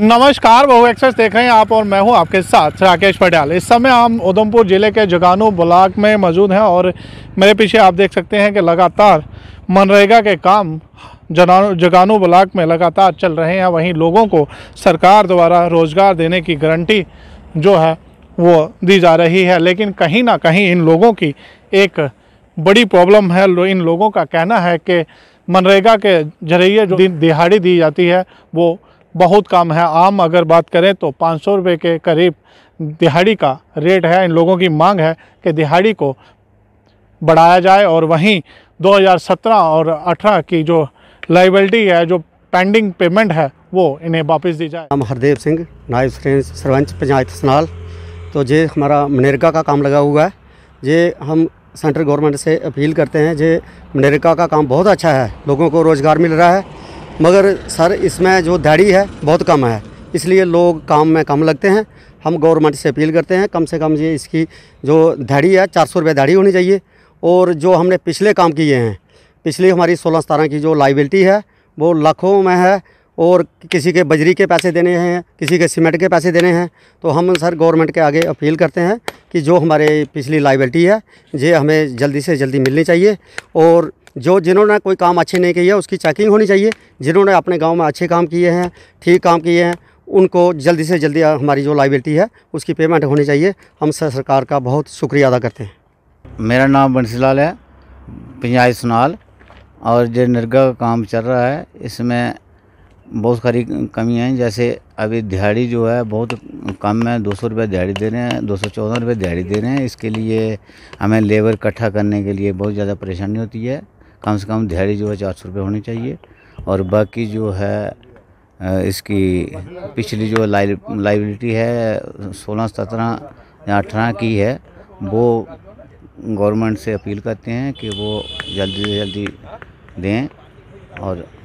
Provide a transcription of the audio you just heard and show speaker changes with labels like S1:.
S1: नमस्कार बहु एक्सप्रेस देख रहे हैं आप और मैं हूं आपके साथ राकेश पटेल इस समय हम उधमपुर ज़िले के जगानू ब्लॉक में मौजूद हैं और मेरे पीछे आप देख सकते हैं कि लगातार मनरेगा के काम जगानू जगानू ब्लॉक में लगातार चल रहे हैं वहीं लोगों को सरकार द्वारा रोज़गार देने की गारंटी जो है वो दी जा रही है लेकिन कहीं ना कहीं इन लोगों की एक बड़ी प्रॉब्लम है इन लोगों का कहना है कि मनरेगा के जरिए जो दिहाड़ी दी जाती है वो बहुत कम है आम अगर बात करें तो पाँच सौ रुपये के करीब दिहाड़ी का रेट है इन लोगों की मांग है कि दिहाड़ी को बढ़ाया जाए और वहीं 2017 और 18 की जो लाइबिलिटी है जो पेंडिंग पेमेंट है वो इन्हें वापस दी जाए हम
S2: हरदेव सिंह नायब सरपंच पंचायत सनाल तो ये हमारा मनेरगा का काम लगा हुआ है ये हम सेंट्रल गवर्नमेंट से अपील करते हैं जे मनेरगा का काम बहुत अच्छा है लोगों को रोज़गार मिल रहा है मगर सर इसमें जो दाढ़ी है बहुत कम है इसलिए लोग काम में कम लगते हैं हम गवर्नमेंट से अपील करते हैं कम से कम ये इसकी जो दाढ़ी है चार सौ रुपये दाढ़ी होनी चाहिए और जो हमने पिछले काम किए हैं पिछली हमारी सोलह सतारह की जो लाइबिलिटी है वो लाखों में है और किसी के बजरी के पैसे देने हैं किसी के सीमेंट के पैसे देने हैं तो हम सर गवर्नमेंट के आगे अपील करते हैं कि जो हमारे पिछली लाइबिलिटी है ये हमें जल्दी से जल्दी मिलनी चाहिए और जो जिन्होंने कोई काम अच्छे नहीं किए उसकी चेकिंग होनी चाहिए जिन्होंने अपने गांव में अच्छे काम किए हैं ठीक काम किए हैं उनको जल्दी से जल्दी हमारी जो लाइबिलिटी है उसकी पेमेंट होनी चाहिए हम सरकार का बहुत शुक्रिया अदा करते हैं
S3: मेरा नाम बंसी है पंचायत सुनाल और जो निर्गा का काम चल रहा है इसमें बहुत सारी कमियाँ हैं जैसे अभी दिहाड़ी जो है बहुत कम है दो सौ रुपये दिहाड़ी दे रहे हैं दो सौ चौदह रुपये दिहाड़ी दे रहे हैं इसके लिए हमें लेबर इकट्ठा करने के लिए बहुत ज़्यादा परेशानी होती है कम से कम दिहाड़ी जो है चार सौ रुपये होनी चाहिए और बाकी जो है इसकी पिछली जो लाइबिलिटी है सोलह सत्रह या अठारह की है वो गवर्नमेंट से अपील करते हैं कि वो जल्दी से जल्दी दें और